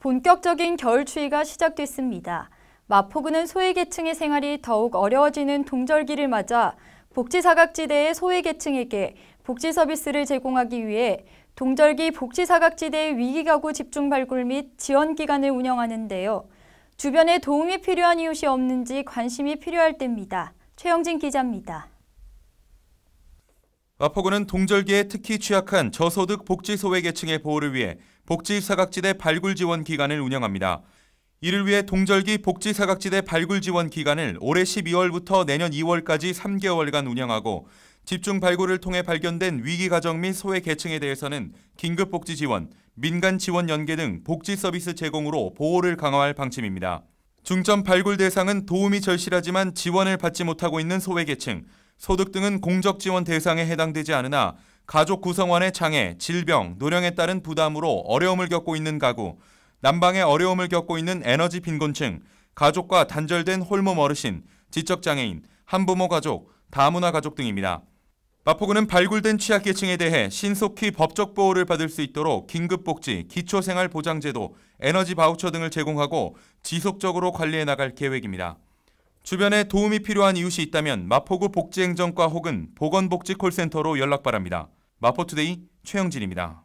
본격적인 겨울 추위가 시작됐습니다. 마포구는 소외계층의 생활이 더욱 어려워지는 동절기를 맞아 복지사각지대의 소외계층에게 복지 서비스를 제공하기 위해 동절기 복지사각지대 위기가구 집중 발굴 및 지원 기간을 운영하는데요. 주변에 도움이 필요한 이웃이 없는지 관심이 필요할 때입니다. 최영진 기자입니다. 마포구는 동절기에 특히 취약한 저소득 복지소외 계층의 보호를 위해 복지사각지대 발굴 지원 기간을 운영합니다. 이를 위해 동절기 복지사각지대 발굴 지원 기간을 올해 12월부터 내년 2월까지 3개월간 운영하고 집중 발굴을 통해 발견된 위기 가정 및 소외 계층에 대해서는 긴급 복지 지원, 민간 지원 연계 등 복지 서비스 제공으로 보호를 강화할 방침입니다. 중점 발굴 대상은 도움이 절실하지만 지원을 받지 못하고 있는 소외 계층, 소득 등은 공적 지원 대상에 해당되지 않으나 가족 구성원의 장애, 질병, 노령에 따른 부담으로 어려움을 겪고 있는 가구, 난방에 어려움을 겪고 있는 에너지 빈곤층, 가족과 단절된 홀몸 어르신, 지적장애인, 한부모 가족, 다문화 가족 등입니다. 마포구는 발굴된 취약계층에 대해 신속히 법적 보호를 받을 수 있도록 긴급복지, 기초생활보장제도, 에너지 바우처 등을 제공하고 지속적으로 관리해 나갈 계획입니다. 주변에 도움이 필요한 이웃이 있다면 마포구 복지행정과 혹은 보건복지콜센터로 연락 바랍니다. 마포투데이 최영진입니다.